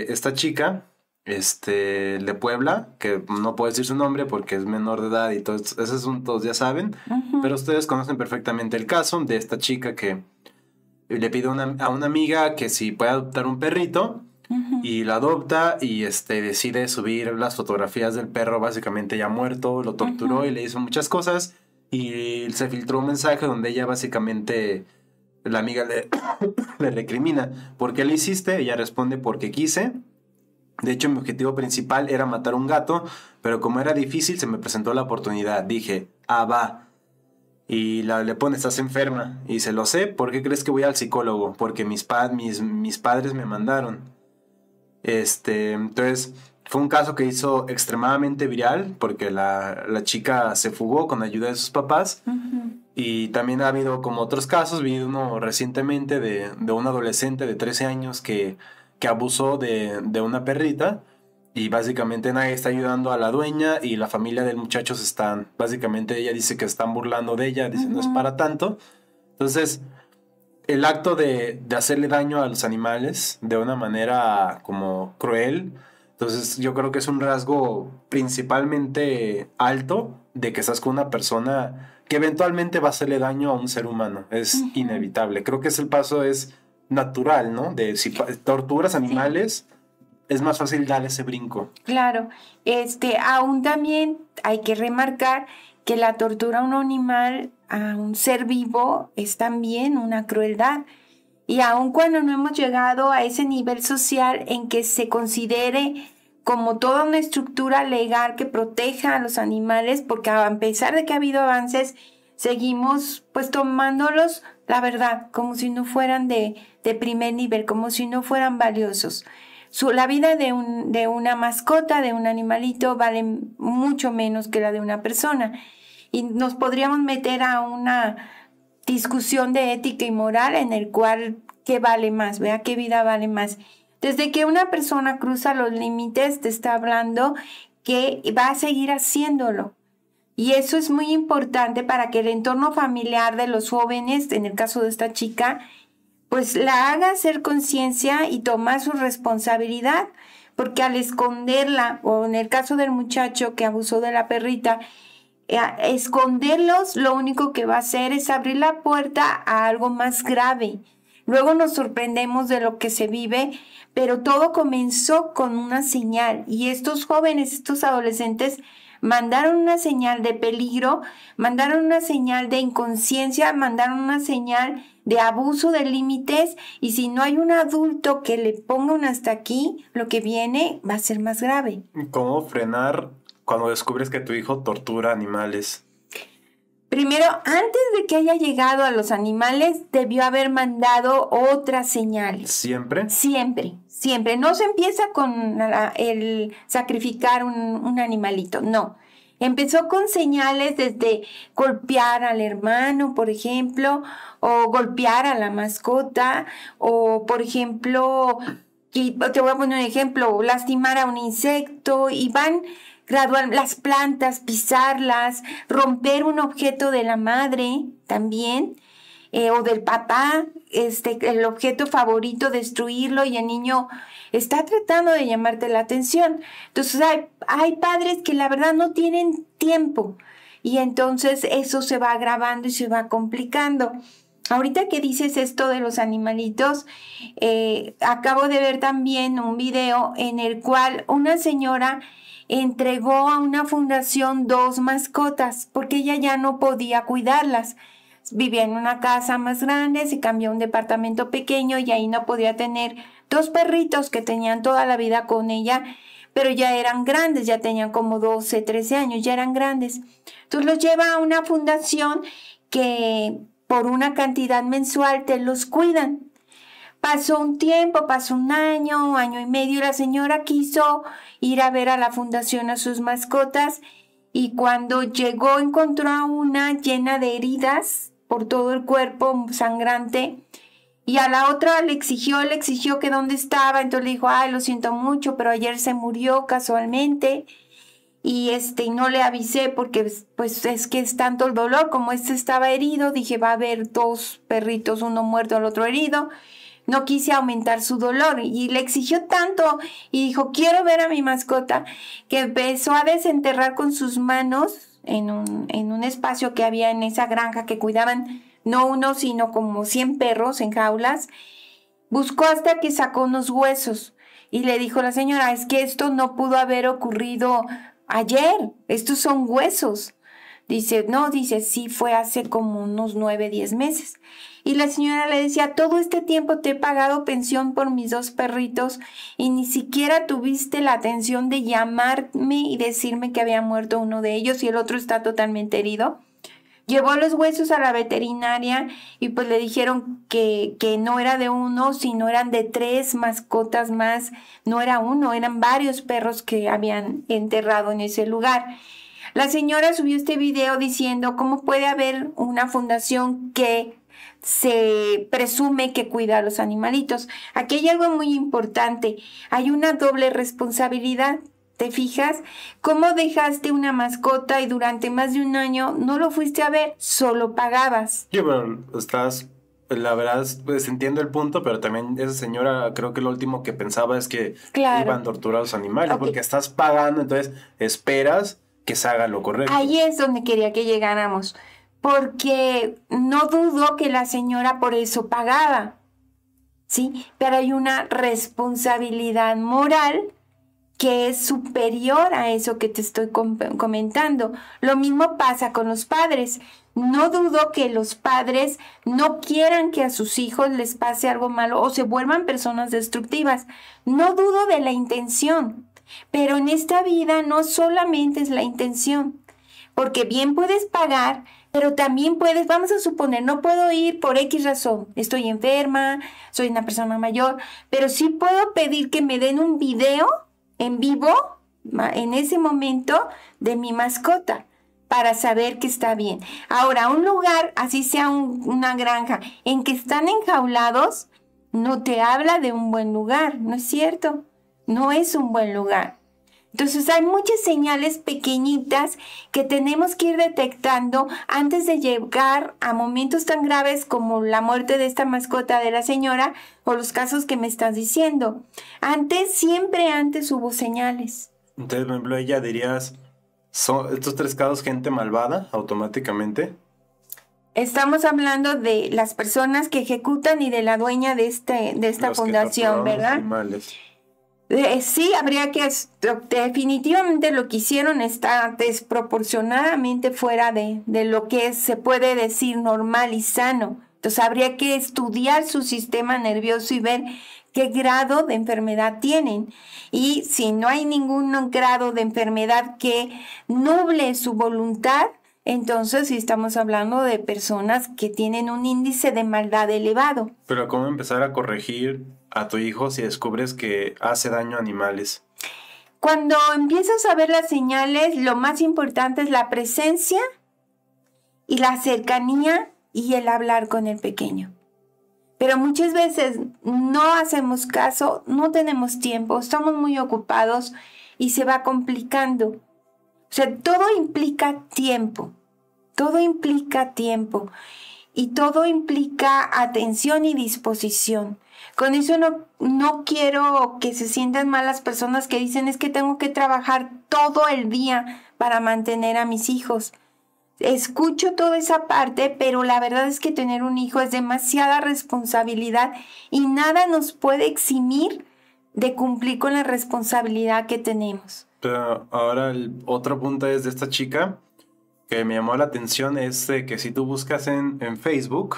Esta chica, este, de Puebla, que no puedo decir su nombre porque es menor de edad y todos esos, todos ya saben, pero ustedes conocen perfectamente el caso de esta chica que le pide a una amiga que si puede adoptar un perrito y la adopta y este, decide subir las fotografías del perro básicamente ya muerto, lo torturó y le hizo muchas cosas y se filtró un mensaje donde ella básicamente la amiga le, le recrimina, ¿por qué le hiciste? Ella responde, porque quise. De hecho, mi objetivo principal era matar un gato, pero como era difícil, se me presentó la oportunidad. Dije, ah, va. Y la, le pone, estás enferma. Y se lo sé, ¿por qué crees que voy al psicólogo? Porque mis, mis, padres me mandaron. Este, entonces, fue un caso que hizo extremadamente viral, porque la, chica se fugó con ayuda de sus papás. Y también ha habido como otros casos, vi uno recientemente de, de un adolescente de 13 años que, que abusó de, de, una perrita y básicamente nadie está ayudando a la dueña y la familia del muchacho se están, básicamente ella dice que están burlando de ella, diciendo no es para tanto. Entonces, el acto de, de, hacerle daño a los animales de una manera como cruel, entonces yo creo que es un rasgo principalmente alto de que estás con una persona que eventualmente va a hacerle daño a un ser humano. Es inevitable. Creo que ese paso es natural, ¿no? De si torturas animales, es más fácil darle ese brinco. Claro. Este, aún también hay que remarcar que la tortura a un animal, a un ser vivo, es también una crueldad. Y aun cuando no hemos llegado a ese nivel social en que se considere como toda una estructura legal que proteja a los animales, porque a pesar de que ha habido avances, seguimos pues tomándolos, la verdad, como si no fueran de, primer nivel, como si no fueran valiosos. la vida de, de una mascota, de un animalito, vale mucho menos que la de una persona. Y nos podríamos meter a una discusión de ética y moral en el cual qué vale más, vea qué vida vale más. Desde que una persona cruza los límites, te está hablando que va a seguir haciéndolo. Y eso es muy importante para que el entorno familiar de los jóvenes, en el caso de esta chica, pues la haga hacer conciencia y tomar su responsabilidad, porque al esconderla, o en el caso del muchacho que abusó de la perrita, eh, esconderlos lo único que va a hacer es abrir la puerta a algo más grave. Luego nos sorprendemos de lo que se vive, pero todo comenzó con una señal y estos jóvenes, estos adolescentes, mandaron una señal de peligro, mandaron una señal de inconsciencia, mandaron una señal de abuso de límites y si no hay un adulto que le ponga un hasta aquí, lo que viene va a ser más grave. ¿Cómo frenar cuando descubres que tu hijo tortura animales? Primero, antes de que haya llegado a los animales, debió haber mandado otras señales. ¿Siempre? Siempre, siempre. No se empieza con el sacrificar un, animalito, no. Empezó con señales desde golpear al hermano, por ejemplo, o golpear a la mascota, o por ejemplo, te voy a poner un ejemplo, lastimar a un insecto, y van graduar las plantas, pisarlas, romper un objeto de la madre también. Eh, o del papá, este, el objeto favorito, destruirlo y el niño está tratando de llamarte la atención. Entonces hay, padres que la verdad no tienen tiempo y entonces eso se va agravando y se va complicando. Ahorita que dices esto de los animalitos, eh, acabo de ver también un video en el cual una señora entregó a una fundación dos mascotas porque ella ya no podía cuidarlas. Vivía en una casa más grande, se cambió a un departamento pequeño y ahí no podía tener dos perritos que tenían toda la vida con ella, pero ya eran grandes, ya tenían como 12, 13 años, ya eran grandes. Entonces los lleva a una fundación que por una cantidad mensual te los cuidan. Pasó un tiempo, pasó un año, año y medio, la señora quiso ir a ver a la fundación a sus mascotas y cuando llegó encontró a una llena de heridas por todo el cuerpo, sangrante, y a la otra le exigió, le exigió que dónde estaba, entonces le dijo, ay, lo siento mucho, pero ayer se murió casualmente y este no le avisé porque pues es que es tanto el dolor como este estaba herido, dije, va a haber dos perritos, uno muerto, el otro herido. No quise aumentar su dolor y le exigió tanto y dijo, quiero ver a mi mascota, que empezó a desenterrar con sus manos en un, en un espacio que había en esa granja que cuidaban no uno, sino como 100 perros en jaulas. Buscó hasta que sacó unos huesos y le dijo la señora, es que esto no pudo haber ocurrido ayer, estos son huesos. Dice, no, dice, sí fue hace como unos nueve, diez meses. Y la señora le decía, todo este tiempo te he pagado pensión por mis dos perritos y ni siquiera tuviste la atención de llamarme y decirme que había muerto uno de ellos y el otro está totalmente herido. Llevó los huesos a la veterinaria y pues le dijeron que, que no era de uno, sino eran de tres mascotas más. No era uno, eran varios perros que habían enterrado en ese lugar. La señora subió este video diciendo cómo puede haber una fundación que se presume que cuida a los animalitos. Aquí hay algo muy importante. Hay una doble responsabilidad. ¿Te fijas? ¿Cómo dejaste una mascota y durante más de un año no lo fuiste a ver, solo pagabas? Sí, bueno, estás, la verdad, pues entiendo el punto, pero también esa señora creo que lo último que pensaba es que iban a torturar a los animales, porque estás pagando, entonces esperas que se haga lo correcto. Ahí es donde quería que llegáramos, porque no dudo que la señora por eso pagaba, ¿sí? Pero hay una responsabilidad moral que es superior a eso que te estoy comentando. Lo mismo pasa con los padres. No dudo que los padres no quieran que a sus hijos les pase algo malo o se vuelvan personas destructivas. No dudo de la intención, pero en esta vida no solamente es la intención, porque bien puedes pagar, pero también puedes, vamos a suponer, no puedo ir por X razón, estoy enferma, soy una persona mayor, pero sí puedo pedir que me den un video en vivo en ese momento de mi mascota para saber que está bien. Ahora, un lugar, así sea una granja, en que están enjaulados, no te habla de un buen lugar, ¿no es cierto? no es un buen lugar. Entonces hay muchas señales pequeñitas que tenemos que ir detectando antes de llegar a momentos tan graves como la muerte de esta mascota de la señora o los casos que me estás diciendo. Antes, siempre antes hubo señales. Entonces, por ejemplo, ella dirías, ¿son estos tres casos gente malvada automáticamente? Estamos hablando de las personas que ejecutan y de la dueña de, este, de esta fundación, ¿verdad? Eh, sí, habría que, definitivamente lo que hicieron está desproporcionadamente fuera de, lo que se puede decir normal y sano. Entonces habría que estudiar su sistema nervioso y ver qué grado de enfermedad tienen. Y si no hay ningún grado de enfermedad que nuble su voluntad, entonces estamos hablando de personas que tienen un índice de maldad elevado. Pero ¿cómo empezar a corregir a tu hijo si descubres que hace daño a animales? Cuando empiezas a ver las señales, lo más importante es la presencia y la cercanía y el hablar con el pequeño. Pero muchas veces no hacemos caso, no tenemos tiempo, estamos muy ocupados y se va complicando. O sea, todo implica tiempo, todo implica tiempo y todo implica atención y disposición. Con eso no, no, quiero que se sientan mal las personas que dicen es que tengo que trabajar todo el día para mantener a mis hijos. Escucho toda esa parte, pero la verdad es que tener un hijo es demasiada responsabilidad y nada nos puede eximir de cumplir con la responsabilidad que tenemos. ahora el otro punto es de esta chica que me llamó la atención es que si tú buscas en, en Facebook,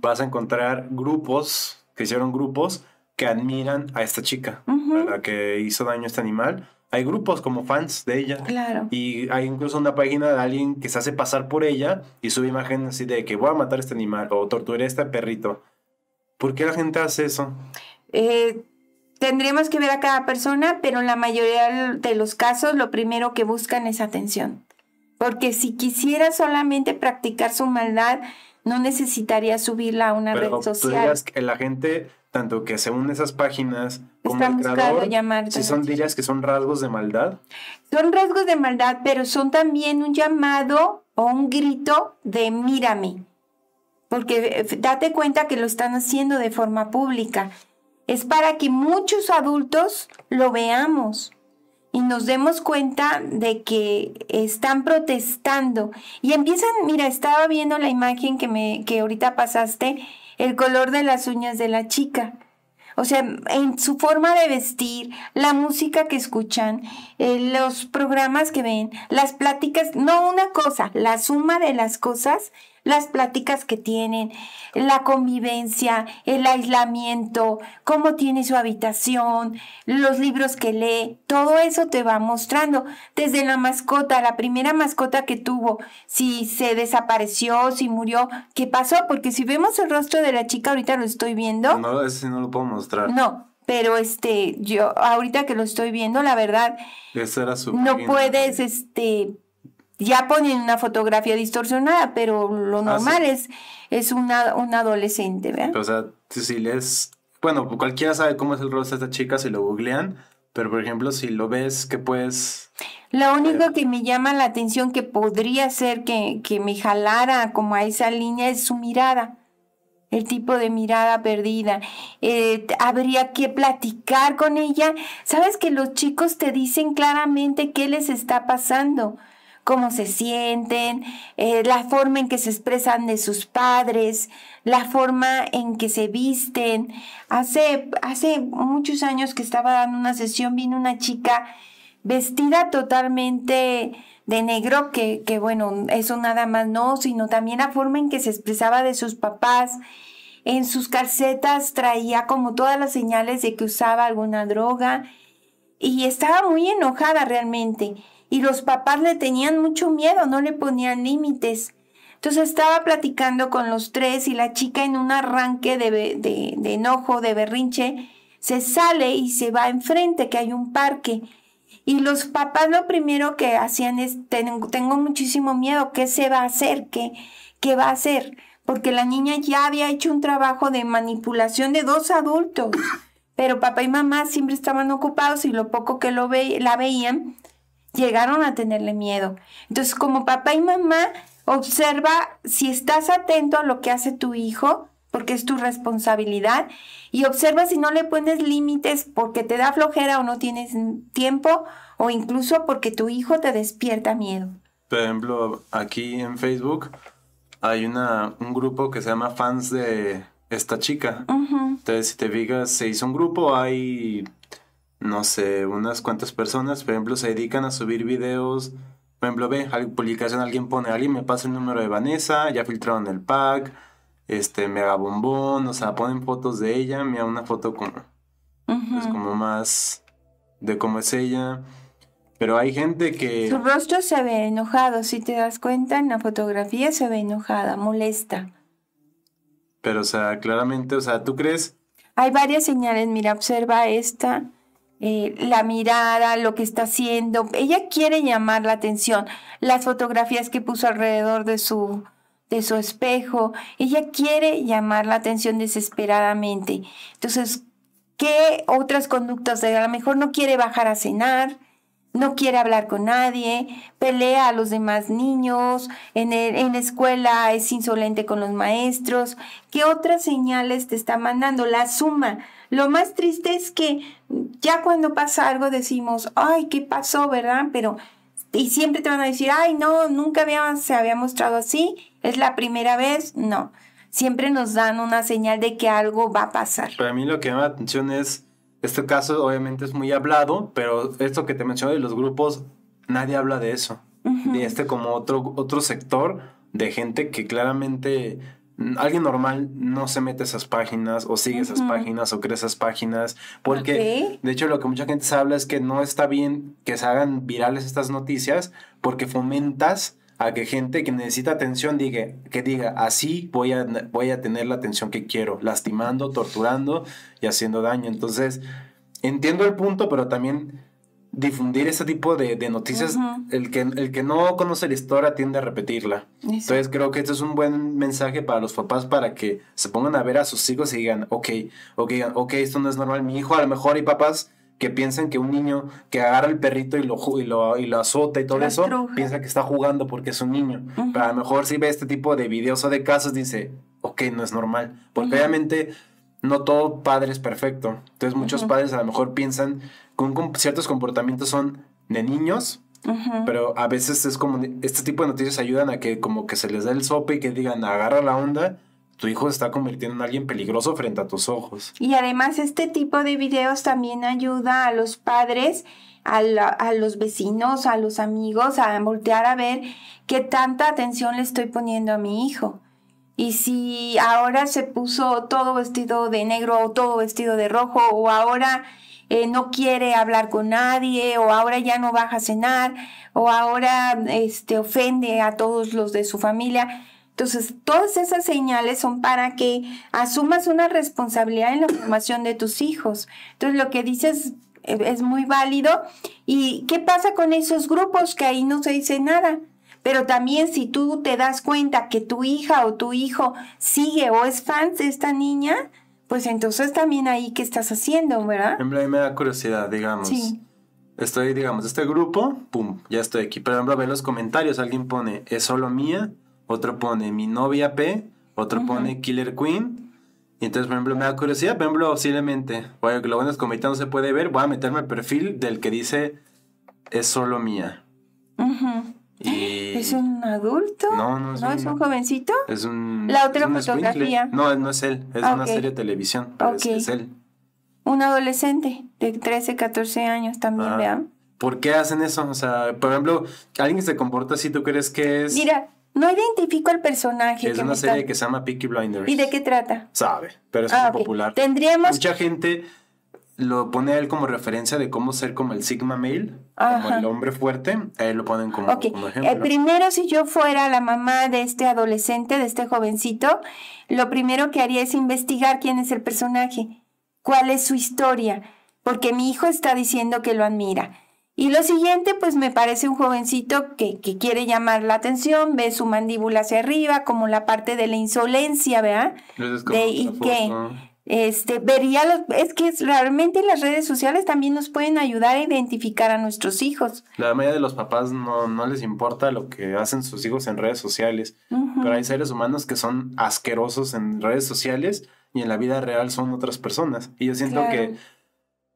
vas a encontrar grupos que hicieron grupos que admiran a esta chica, a la que hizo daño a este animal. Hay grupos como fans de ella. Claro. Y hay incluso una página de alguien que se hace pasar por ella y sube imagen así de que voy a matar a este animal o torturar a este perrito. ¿Por qué la gente hace eso? Eh, tendríamos que ver a cada persona, pero en la mayoría de los casos lo primero que buscan es atención. Porque si quisiera solamente practicar su maldad, no necesitaría subirla a una red social. Tú dirías que la gente, tanto que se a esas páginas como si son dirías que son rasgos de maldad. Son rasgos de maldad, pero son también un llamado o un grito de mírame. Porque eh, date cuenta que lo están haciendo de forma pública. Es para que muchos adultos lo veamos y nos demos cuenta de que están protestando y empiezan, mira, estaba viendo la imagen que me que ahorita pasaste, el color de las uñas de la chica. O sea, en su forma de vestir, la música que escuchan, eh, los programas que ven, las pláticas, no una cosa, la suma de las cosas las pláticas que tienen, la convivencia, el aislamiento, cómo tiene su habitación, los libros que lee, todo eso te va mostrando. Desde la mascota, la primera mascota que tuvo, si se desapareció, si murió, qué pasó, porque si vemos el rostro de la chica, ahorita lo estoy viendo. No, ese no lo puedo mostrar. No, pero este, yo ahorita que lo estoy viendo, la verdad, su no puedes, este ya ponen una fotografía distorsionada, pero lo ah, normal es, es una, un adolescente, ¿verdad? o sea, si les... Bueno, cualquiera sabe cómo es el rostro de esta chica si lo googlean, pero por ejemplo, si lo ves, que puedes...? Lo único que me llama la atención que podría ser que, me jalara como a esa línea es su mirada el tipo de mirada perdida. Eh, habría que platicar con ella. Sabes que los chicos te dicen claramente qué les está pasando cómo se sienten, eh, la forma en que se expresan de sus padres, la forma en que se visten. Hace, hace muchos años que estaba dando una sesión, vino una chica vestida totalmente de negro, que, que bueno, eso nada más no, sino también la forma en que se expresaba de sus papás. En sus calcetas traía como todas las señales de que usaba alguna droga y estaba muy enojada realmente y los papás le tenían mucho miedo, no le ponían límites. Entonces estaba platicando con los tres y la chica en un arranque de, enojo, de berrinche, se sale y se va enfrente, que hay un parque. Y los papás lo primero que hacían es, tengo, muchísimo miedo, ¿qué se va a hacer? ¿Qué, ¿Qué va a hacer? Porque la niña ya había hecho un trabajo de manipulación de dos adultos, pero papá y mamá siempre estaban ocupados y lo poco que lo la veían, llegaron a tenerle miedo. Entonces, como papá y mamá, observa si estás atento a lo que hace tu hijo, porque es tu responsabilidad, y observa si no le pones límites porque te da flojera o no tienes tiempo, o incluso porque tu hijo te despierta miedo. Por ejemplo, aquí en Facebook hay una, un grupo que se llama Fans de esta chica. Entonces, si te fijas, se hizo un grupo, hay no sé, unas cuantas personas, por ejemplo, se dedican a subir videos. Por ejemplo, ve, publicación alguien pone, alguien me pasa el número de Vanessa, ya filtraron el pack, este, mega bombón, o sea, ponen fotos de ella, me da una foto como, Es pues, como más de cómo es ella. Pero hay gente que... Su rostro se ve enojado, si te das cuenta, en la fotografía se ve enojada, molesta. Pero, o sea, claramente, o sea, ¿tú crees? Hay varias señales, mira, observa esta, eh, la mirada, lo que está haciendo. Ella quiere llamar la atención. Las fotografías que puso alrededor de su, de su espejo. Ella quiere llamar la atención desesperadamente. Entonces, ¿qué otras conductas? A lo mejor no quiere bajar a cenar, no quiere hablar con nadie, pelea a los demás niños, en, en la escuela es insolente con los maestros. ¿Qué otras señales te está mandando? La suma lo más triste es que ya cuando pasa algo decimos, ay, ¿qué pasó, verdad? Pero, y siempre te van a decir, ay, no, nunca se había mostrado así, es la primera vez, no. Siempre nos dan una señal de que algo va a pasar. Para mí lo que me llama la atención es, este caso obviamente es muy hablado, pero esto que te menciono de los grupos, nadie habla de eso. Y este como otro, otro sector de gente que claramente alguien normal no se mete esas páginas o sigue esas páginas o crea esas páginas, porque de hecho lo que mucha gente habla es que no está bien que se hagan virales estas noticias porque fomentas a que gente que necesita atención diga, que diga, así voy a, voy a tener la atención que quiero, lastimando, torturando y haciendo daño. Entonces, entiendo el punto, pero también difundir ese tipo de, de noticias, el, que, el que no conoce la historia tiende a repetirla. Entonces creo que este es un buen mensaje para los papás para que se pongan a ver a sus hijos y digan, ok, ok, ok, esto no es normal. Mi hijo a lo mejor hay papás que piensan que un niño que agarra el perrito y lo, y lo, y lo azota y todo eso, piensa que está jugando porque es un niño. Pero a lo mejor si ve este tipo de videos o de casos, dice, ok, no es normal. Porque obviamente no todo padre es perfecto. Entonces muchos padres a lo mejor piensan ciertos comportamientos son de niños, pero a veces es como, este tipo de noticias ayudan a que como que se les dé el sope y que digan, agarra la onda, tu hijo se está convirtiendo en alguien peligroso frente a tus ojos. Y además este tipo de videos también ayuda a los padres, a, a, los vecinos, a los amigos, a voltear a ver qué tanta atención le estoy poniendo a mi hijo. Y si ahora se puso todo vestido de negro o todo vestido de rojo o ahora eh, no quiere hablar con nadie, o ahora ya no baja a cenar, o ahora este, ofende a todos los de su familia. Entonces, todas esas señales son para que asumas una responsabilidad en la formación de tus hijos. Entonces, lo que dices es muy válido. ¿Y qué pasa con esos grupos que ahí no se dice nada? Pero también si tú te das cuenta que tu hija o tu hijo sigue o es fan de esta niña, pues entonces también ahí qué estás haciendo, ¿verdad? a mí me da curiosidad, digamos. Sí. Estoy, digamos, este grupo, pum, ya estoy aquí. Por ejemplo, ver los comentarios, alguien pone, es solo mía, otro pone, mi novia P, otro pone, Killer Queen. Y entonces, por ejemplo, me da curiosidad, por ejemplo, posiblemente, bueno, que lo bueno es que no se puede ver, voy a meterme al perfil del que dice, es solo mía. ¿Es un adulto? No, no es, ¿No un, es un jovencito. Es un. La otra fotografía. No, no es él. Es ah, una serie de televisión. es, él. Un adolescente de 13, 14 años también, ah, vean. ¿Por qué hacen eso? O sea, por ejemplo, alguien que se comporta así, ¿tú crees que es.? Mira, no identifico al personaje. Es una serie que se llama Peaky Blinders. ¿Y de qué trata? Sabe, pero es ah, muy popular. Tendríamos. Mucha gente lo pone él como referencia de cómo ser como el Sigma Male, como el hombre fuerte, a lo ponen como, okay. Eh, ejemplo. primero, si yo fuera la mamá de este adolescente, de este jovencito, lo primero que haría es investigar quién es el personaje, cuál es su historia, porque mi hijo está diciendo que lo admira. Y lo siguiente, pues me parece un jovencito que, que quiere llamar la atención, ve su mandíbula hacia arriba, como la parte de la insolencia, ¿verdad? de, y que, este, vería los, es que realmente las redes sociales también nos pueden ayudar a identificar a nuestros hijos. La mayoría de los papás no, les importa lo que hacen sus hijos en redes sociales, pero hay seres humanos que son asquerosos en redes sociales y en la vida real son otras personas. Y yo siento que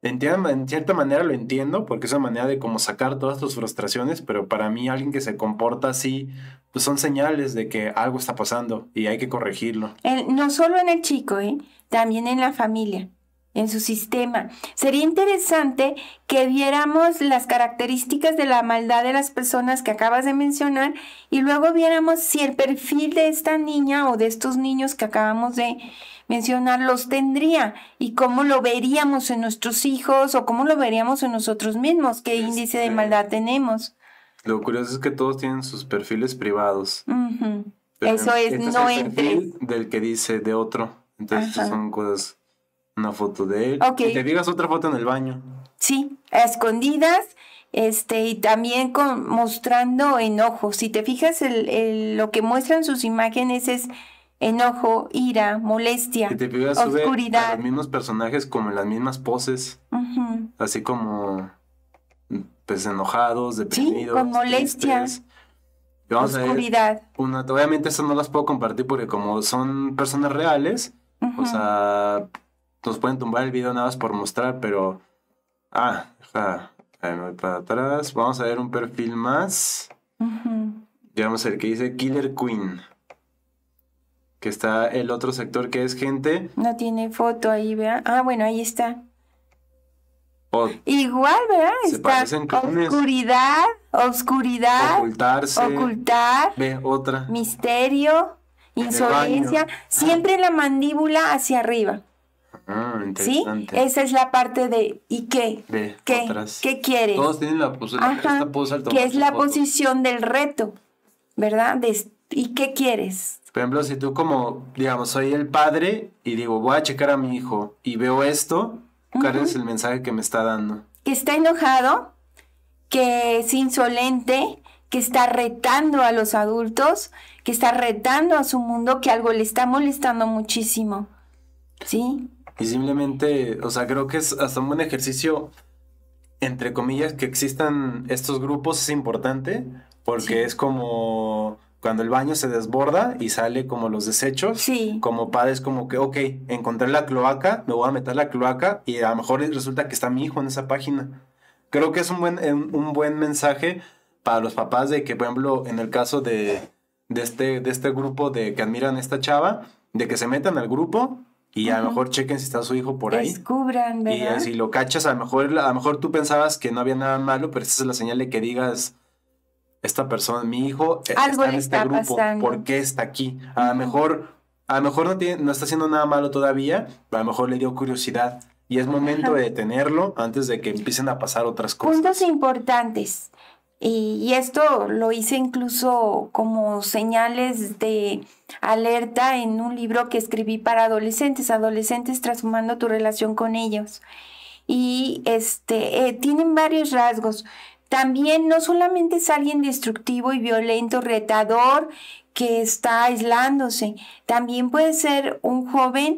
en cierta manera lo entiendo, porque es una manera de como sacar todas tus frustraciones, pero para mí alguien que se comporta así, pues son señales de que algo está pasando y hay que corregirlo. no solo en el chico, ¿eh? también en la familia en su sistema. Sería interesante que viéramos las características de la maldad de las personas que acabas de mencionar y luego viéramos si el perfil de esta niña o de estos niños que acabamos de mencionar, los tendría y cómo lo veríamos en nuestros hijos o cómo lo veríamos en nosotros mismos, qué este, índice de maldad tenemos. Lo curioso es que todos tienen sus perfiles privados. Eso es, este no es Del que dice de otro. Entonces son cosas, una foto de él. Y te digas otra foto en el baño. Sí, escondidas este, y también mostrando enojo. Si te fijas, lo que muestran sus imágenes es enojo, ira, molestia, oscuridad. los mismos personajes como las mismas poses, así como pues enojados, deprimidos, con molestia. oscuridad. una, obviamente eso no las puedo compartir porque como son personas reales, o sea, nos pueden tumbar el video nada más por mostrar, pero... Ah, me voy para atrás. Vamos a ver un perfil más. Uh -huh. vamos que dice Killer Queen que está el otro sector que es gente. No tiene foto ahí, vea... Ah, bueno, ahí está. Igual, vea... Se Oscuridad, oscuridad. Ocultarse. Ocultar. Ve, otra. Misterio, insolencia. Siempre la mandíbula hacia arriba. Ah, ¿Sí? Esa es la parte de ¿y qué? ¿Qué? ¿Qué quieres? Todos tienen la, posición. que es la posición del reto, ¿verdad? ¿Y qué quieres? Por ejemplo, si tú como, digamos, soy el padre y digo, voy a checar a mi hijo y veo esto, ¿cuál es el mensaje que me está dando? Que está enojado, que es insolente, que está retando a los adultos, que está retando a su mundo, que algo le está molestando muchísimo. ¿Sí? Y simplemente, o sea, creo que es hasta un buen ejercicio, entre comillas, que existan estos grupos es importante, porque es como cuando el baño se desborda y sale como los desechos, como padres como que, ok, encontré la cloaca, me voy a meter la cloaca y a lo mejor resulta que está mi hijo en esa página. Creo que es un buen, un buen mensaje para los papás de que, por ejemplo, en el caso de, este, de este grupo de que admiran a esta chava, de que se metan al grupo y a lo mejor chequen si está su hijo por ahí. Descubran, ¿verdad? Y si lo cachas, a lo mejor, a lo mejor tú pensabas que no había nada malo, pero esa es la señal de que digas esta persona, mi hijo, eh, está en este grupo, ¿por qué está aquí? A lo mejor, a mejor no, tiene, está haciendo nada malo todavía, pero a lo mejor le dio curiosidad y es momento de detenerlo antes de que empiecen a pasar otras cosas. Puntos importantes. Y, esto lo hice incluso como señales de alerta en un libro que escribí para adolescentes, adolescentes transformando tu relación con ellos. Y este eh, tienen varios rasgos. También no solamente es alguien destructivo y violento, retador, que está aislándose, también puede ser un joven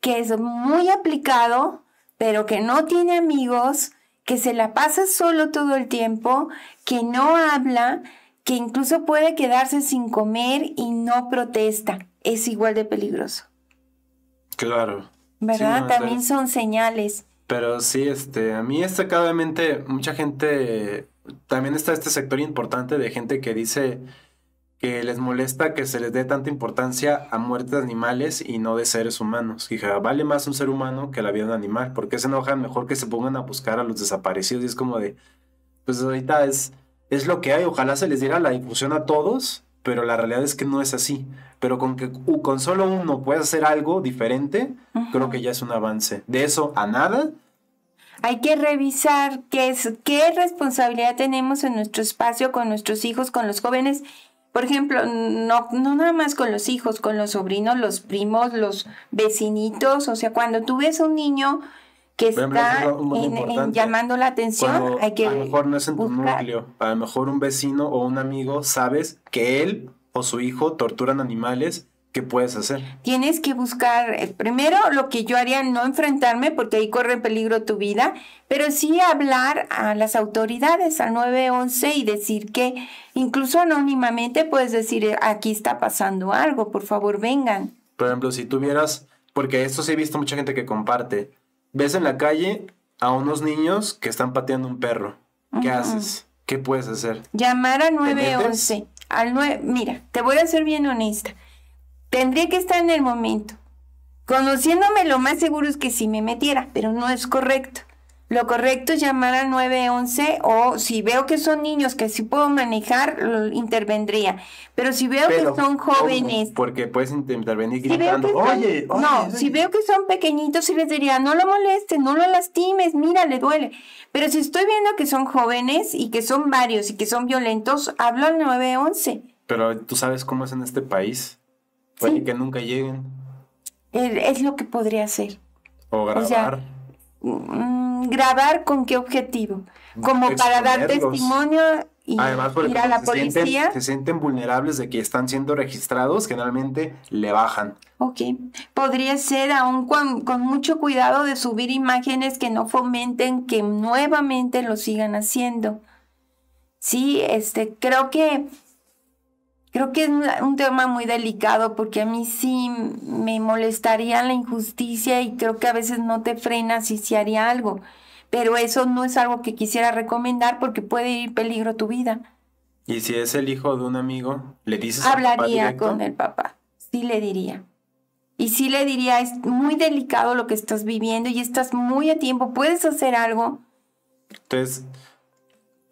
que es muy aplicado, pero que no tiene amigos, que se la pasa solo todo el tiempo, que no habla, que incluso puede quedarse sin comer y no protesta. Es igual de peligroso. Claro. ¿Verdad? También son señales. Pero sí, este, a mí claramente, mucha gente, también está este sector importante de gente que dice que les molesta que se les dé tanta importancia a muertes de animales y no de seres humanos. Dije, vale más un ser humano que la vida de un animal, porque se enojan mejor que se pongan a buscar a los desaparecidos y es como de, pues ahorita es, es lo que hay, ojalá se les diera la difusión a todos pero la realidad es que no es así. Pero con que uh, con solo uno puedes hacer algo diferente, creo que ya es un avance. De eso a nada. Hay que revisar qué, es, qué responsabilidad tenemos en nuestro espacio, con nuestros hijos, con los jóvenes. Por ejemplo, no, no nada más con los hijos, con los sobrinos, los primos, los vecinitos. O sea, cuando tú ves a un niño que está llamando la atención, hay que. A lo mejor no es en tu núcleo, a lo mejor un vecino o un amigo sabes que él o su hijo torturan animales. ¿Qué puedes hacer? Tienes que buscar, eh, primero lo que yo haría, no enfrentarme porque ahí corre peligro tu vida, pero sí hablar a las autoridades, al 911 y decir que incluso anónimamente puedes decir, eh, aquí está pasando algo, por favor vengan. Por ejemplo, si tuvieras, porque esto sí he visto mucha gente que comparte, ves en la calle a unos niños que están pateando un perro. ¿Qué haces? ¿Qué puedes hacer? Llamar al 911. Al mira, te voy a ser bien honesta. Tendría que estar en el momento. Conociéndome lo más seguro es que si me metiera, pero no es correcto. Lo correcto es llamar al 911 o si veo que son niños que sí puedo manejar, intervendría. Pero si veo que son jóvenes... Porque puedes intervenir gritando, oye, oye, No, si veo que son pequeñitos, sí les diría, no lo molestes, no lo lastimes, mira, le duele. Pero si estoy viendo que son jóvenes y que son varios y que son violentos, hablo al 911. Pero tú sabes cómo es en este país. que nunca lleguen. Eh, es lo que podría hacer. O grabar. Mm, grabar con qué objetivo, como para dar testimonio y Además, ir a la policía. Sienten, se sienten vulnerables de que están siendo registrados, generalmente le bajan. Ok, podría ser aún con, con, mucho cuidado de subir imágenes que no fomenten que nuevamente lo sigan haciendo. Sí, este, creo que creo que es un tema muy delicado porque a mí sí me molestaría la injusticia y creo que a veces no te frenas y si se haría algo. Pero eso no es algo que quisiera recomendar porque puede ir peligro tu vida. ¿Y si es el hijo de un amigo, le dices Hablaría con el papá, sí le diría. Y sí le diría, es muy delicado lo que estás viviendo y estás muy a tiempo, puedes hacer algo. Entonces,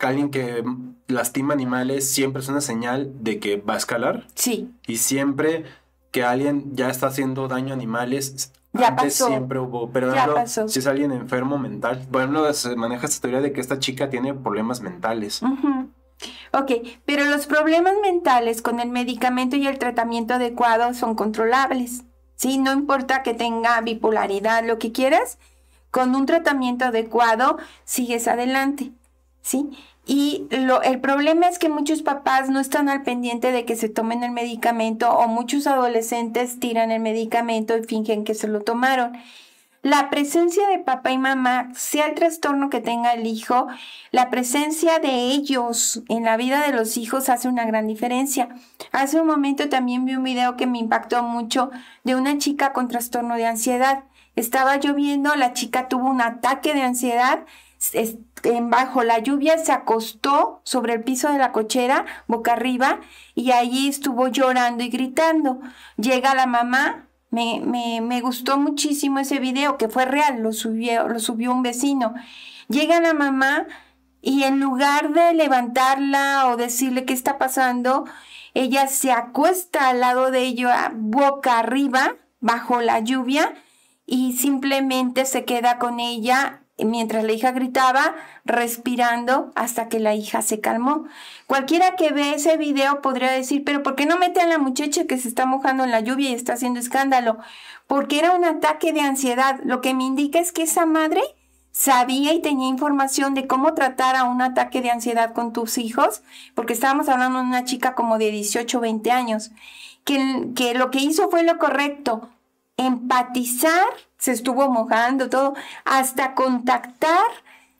alguien que lastima animales siempre es una señal de que va a escalar. Sí. Y siempre que alguien ya está haciendo daño a animales, Antes siempre hubo, pero si es alguien enfermo mental, Bueno, ejemplo, se maneja esta teoría de que esta chica tiene problemas mentales. Ok, pero los problemas mentales con el medicamento y el tratamiento adecuado son controlables. Sí, no importa que tenga bipolaridad, lo que quieras, con un tratamiento adecuado sigues adelante. Sí, y lo, el problema es que muchos papás no están al pendiente de que se tomen el medicamento o muchos adolescentes tiran el medicamento y fingen que se lo tomaron. La presencia de papá y mamá, sea el trastorno que tenga el hijo, la presencia de ellos en la vida de los hijos hace una gran diferencia. Hace un momento también vi un video que me impactó mucho de una chica con trastorno de ansiedad. Estaba lloviendo, la chica tuvo un ataque de ansiedad, bajo la lluvia se acostó sobre el piso de la cochera, boca arriba, y allí estuvo llorando y gritando. Llega la mamá, me, me, me gustó muchísimo ese video, que fue real, lo subió, lo subió un vecino. Llega la mamá y en lugar de levantarla o decirle qué está pasando, ella se acuesta al lado de ella, ah, boca arriba, bajo la lluvia, y simplemente se queda con ella mientras la hija gritaba, respirando hasta que la hija se calmó. Cualquiera que ve ese video podría decir, pero ¿por qué no mete a la muchacha que se está mojando en la lluvia y está haciendo escándalo? Porque era un ataque de ansiedad. Lo que me indica es que esa madre sabía y tenía información de cómo tratar a un ataque de ansiedad con tus hijos, porque estábamos hablando de una chica como de 18 o 20 años, que, que lo que hizo fue lo correcto, empatizar se estuvo mojando, todo, hasta contactar,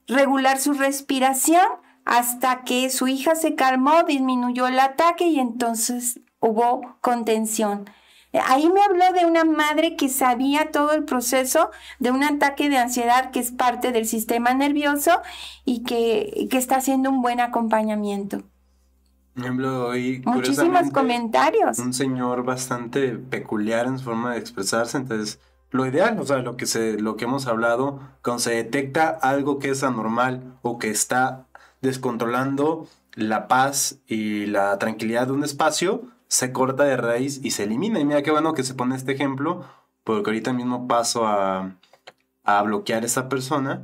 regular su respiración, hasta que su hija se calmó, disminuyó el ataque y entonces hubo contención. Ahí me habló de una madre que sabía todo el proceso de un ataque de ansiedad que es parte del sistema nervioso y que, que está haciendo un buen acompañamiento. hoy, Muchísimos comentarios. Un señor bastante peculiar en su forma de expresarse, entonces lo ideal, o sea, lo que, se, lo que hemos hablado, cuando se detecta algo que es anormal o que está descontrolando la paz y la tranquilidad de un espacio, se corta de raíz y se elimina. Y mira qué bueno que se pone este ejemplo, porque ahorita mismo paso a, a bloquear a esa persona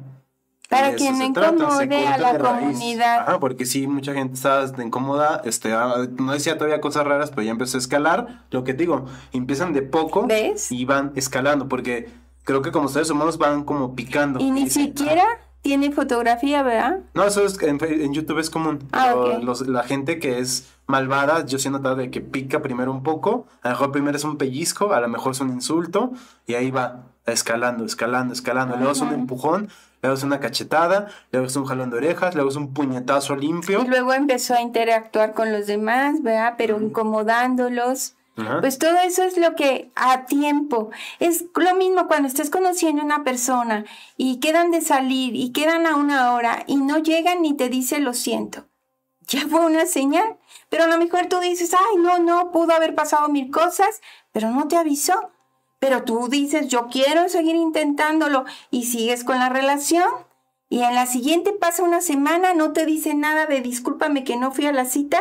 para quien no incomode a la comunidad. Ajá, porque sí, mucha gente estaba incómoda, este, ah, no decía todavía cosas raras, pero ya empezó a escalar. Lo que te digo, empiezan de poco y van escalando, porque creo que como ustedes humanos van como picando. Y ni siquiera... Ah". tiene fotografía, ¿verdad? No, eso es en, YouTube es común. Ah, la gente que es malvada, yo siento tal de que pica primero un poco, a lo mejor primero es un pellizco, a lo mejor es un insulto, y ahí va escalando, escalando, escalando. Luego es un empujón, le una cachetada, le das un jalón de orejas, le das un puñetazo limpio. Y luego empezó a interactuar con los demás, ¿verdad? Pero incomodándolos. Pues todo eso es lo que a tiempo. Es lo mismo cuando estás conociendo a una persona y quedan de salir y quedan a una hora y no llegan ni te dice lo siento. Ya fue una señal. Pero a lo mejor tú dices, ay, no, no, pudo haber pasado mil cosas, pero no te avisó pero tú dices, yo quiero seguir intentándolo y sigues con la relación. Y en la siguiente pasa una semana, no te dice nada de discúlpame que no fui a la cita.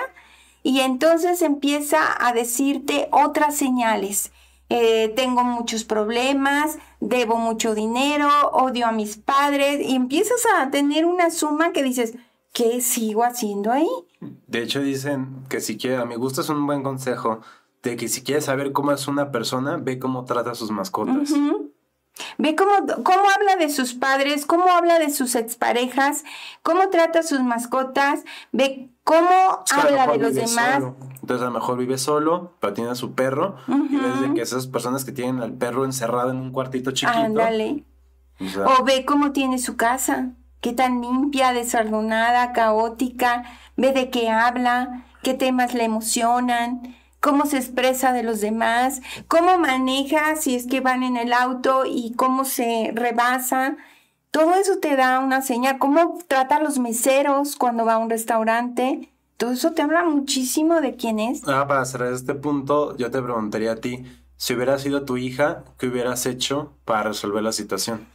Y entonces empieza a decirte otras señales. Eh, tengo muchos problemas, debo mucho dinero, odio a mis padres. Y empiezas a tener una suma que dices, ¿qué sigo haciendo ahí? De hecho dicen que si siquiera, me gusta es un buen consejo de que si quieres saber cómo es una persona, ve cómo trata a sus mascotas. Ve cómo, cómo habla de sus padres, cómo habla de sus exparejas, cómo trata a sus mascotas, ve cómo habla de los demás. Entonces a lo mejor vive solo, pero tiene a su perro. Y ves que esas personas que tienen al perro encerrado en un cuartito chiquito. o ve cómo tiene su casa, qué tan limpia, desordenada, caótica, ve de qué habla, qué temas le emocionan, cómo se expresa de los demás, cómo maneja si es que van en el auto y cómo se rebasa. Todo eso te da una señal, cómo trata a los meseros cuando va a un restaurante. Todo eso te habla muchísimo de quién es. Ah, para cerrar este punto, yo te preguntaría a ti, si hubiera sido tu hija, ¿qué hubieras hecho para resolver la situación?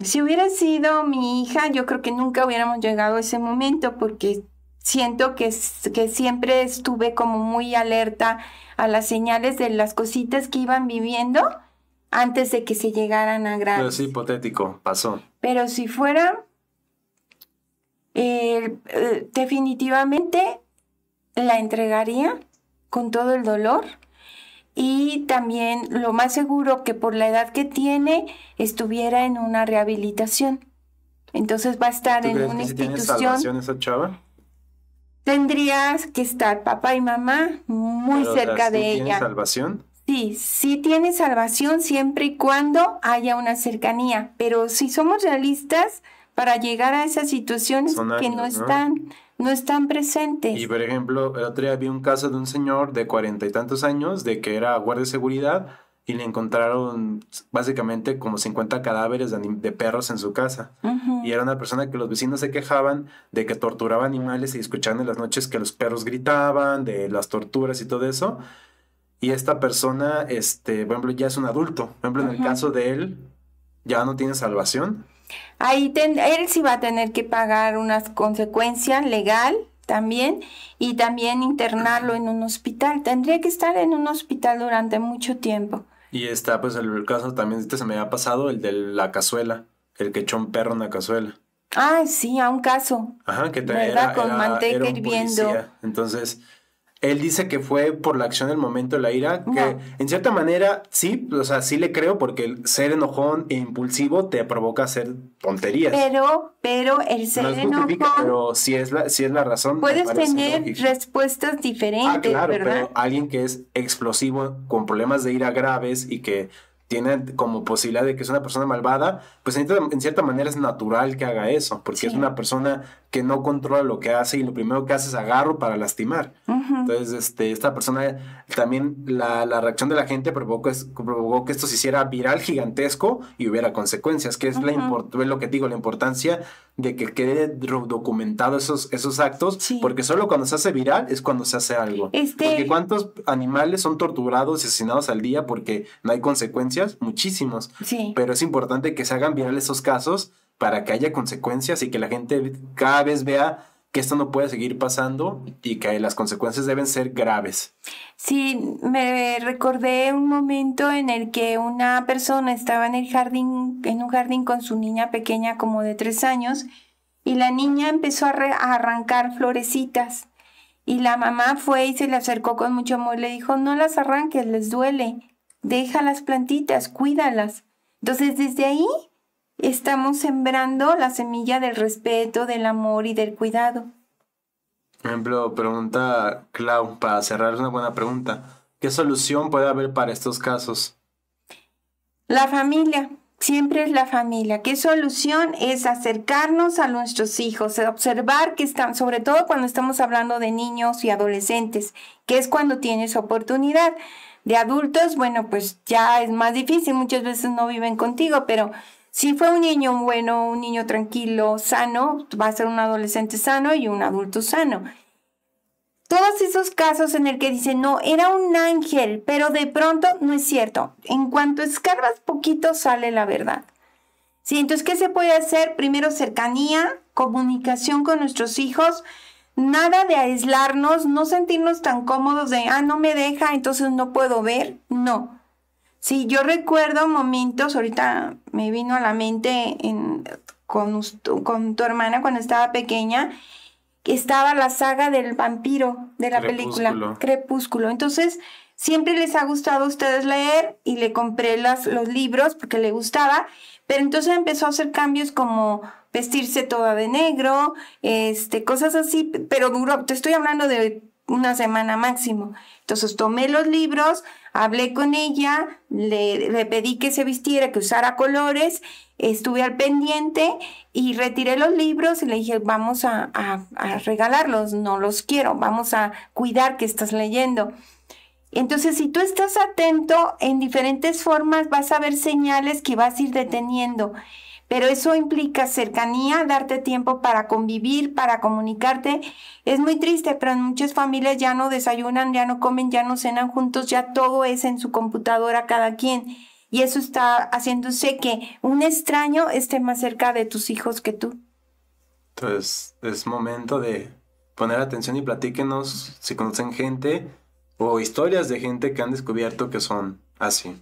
Si hubiera sido mi hija, yo creo que nunca hubiéramos llegado a ese momento porque siento que, que siempre estuve como muy alerta a las señales de las cositas que iban viviendo antes de que se llegaran a gran. Pero sí, hipotético, pasó. Pero si fuera, eh, eh, definitivamente la entregaría con todo el dolor y también lo más seguro que por la edad que tiene estuviera en una rehabilitación. Entonces va a estar en una que institución. tiene salvación esa chava? tendrías que estar papá y mamá muy cerca de ella. ¿Tiene salvación? Sí, sí tiene salvación siempre y cuando haya una cercanía, pero si somos realistas, para llegar a esas situaciones que no están, ¿no? están presentes. Y por ejemplo, el otro día vi un caso de un señor de cuarenta y tantos años de que era guardia de seguridad, y le encontraron básicamente como 50 cadáveres de, perros en su casa. Y era una persona que los vecinos se quejaban de que torturaba animales y escuchaban en las noches que los perros gritaban, de las torturas y todo eso. Y esta persona, este, por ejemplo, ya es un adulto. Por ejemplo, en el caso de él, ya no tiene salvación. Ahí él sí va a tener que pagar unas consecuencias legal también y también internarlo en un hospital. Tendría que estar en un hospital durante mucho tiempo. Y está, pues, el caso también, este se me ha pasado, el de la cazuela, el que echó un perro en la cazuela. Ah, sí, a un caso. Ajá, que te Era, hirviendo. Entonces, él dice que fue por la acción del momento de la ira, que en cierta manera sí, o sea, sí le creo porque el ser enojón e impulsivo te provoca hacer tonterías. Pero, pero el ser enojón... Pero si es la, si es la razón. Puedes tener respuestas diferentes, ah, claro, Pero alguien que es explosivo, con problemas de ira graves y que tiene como posibilidad de que es una persona malvada, pues en cierta, manera es natural que haga eso, porque es una persona que no controla lo que hace y lo primero que hace es agarro para lastimar. Entonces, este, esta persona, también la, la reacción de la gente provocó, que esto se hiciera viral gigantesco y hubiera consecuencias, que es, la lo que digo, la importancia de que quede documentado esos, esos actos, porque solo cuando se hace viral es cuando se hace algo. Este porque cuántos animales son torturados y asesinados al día porque no hay consecuencias, muchísimos. Pero es importante que se hagan viral esos casos para que haya consecuencias y que la gente cada vez vea que esto no puede seguir pasando y que las consecuencias deben ser graves. Sí, me recordé un momento en el que una persona estaba en el jardín, en un jardín con su niña pequeña como de tres años, y la niña empezó a, arrancar florecitas. Y la mamá fue y se le acercó con mucho amor, y le dijo, no las arranques, les duele, deja las plantitas, cuídalas. Entonces desde ahí estamos sembrando la semilla del respeto, del amor y del cuidado. Por ejemplo, pregunta Clau, para cerrar una buena pregunta. ¿Qué solución puede haber para estos casos? La familia, siempre es la familia. ¿Qué solución es acercarnos a nuestros hijos, observar que están, sobre todo cuando estamos hablando de niños y adolescentes, que es cuando tienes oportunidad? De adultos, bueno, pues ya es más difícil, muchas veces no viven contigo, pero si fue un niño bueno, un niño tranquilo, sano, va a ser un adolescente sano y un adulto sano. Todos esos casos en el que dicen, no, era un ángel, pero de pronto no es cierto. En cuanto escarbas poquito sale la verdad. Sí, entonces, ¿qué se puede hacer? Primero, cercanía, comunicación con nuestros hijos, nada de aislarnos, no sentirnos tan cómodos de, ah, no me deja, entonces no puedo ver. No, Sí, yo recuerdo momentos, ahorita me vino a la mente en, con, tu hermana cuando estaba pequeña, que estaba la saga del vampiro de la película Crepúsculo. Entonces, siempre les ha gustado a ustedes leer y le compré las, los libros porque le gustaba, pero entonces empezó a hacer cambios como vestirse toda de negro, este, cosas así, pero duro. te estoy hablando de una semana máximo. Entonces tomé los libros, hablé con ella, le, pedí que se vistiera, que usara colores, estuve al pendiente y retiré los libros y le dije, vamos a regalarlos, no los quiero, vamos a cuidar que estás leyendo. Entonces, si tú estás atento, en diferentes formas vas a ver señales que vas a ir deteniendo pero eso implica cercanía, darte tiempo para convivir, para comunicarte. Es muy triste, pero en muchas familias ya no desayunan, ya no comen, ya no cenan juntos, ya todo es en su computadora cada quien. Y eso está haciéndose que un extraño esté más cerca de tus hijos que tú. Entonces, es momento de poner atención y platíquenos si conocen gente o historias de gente que han descubierto que son así.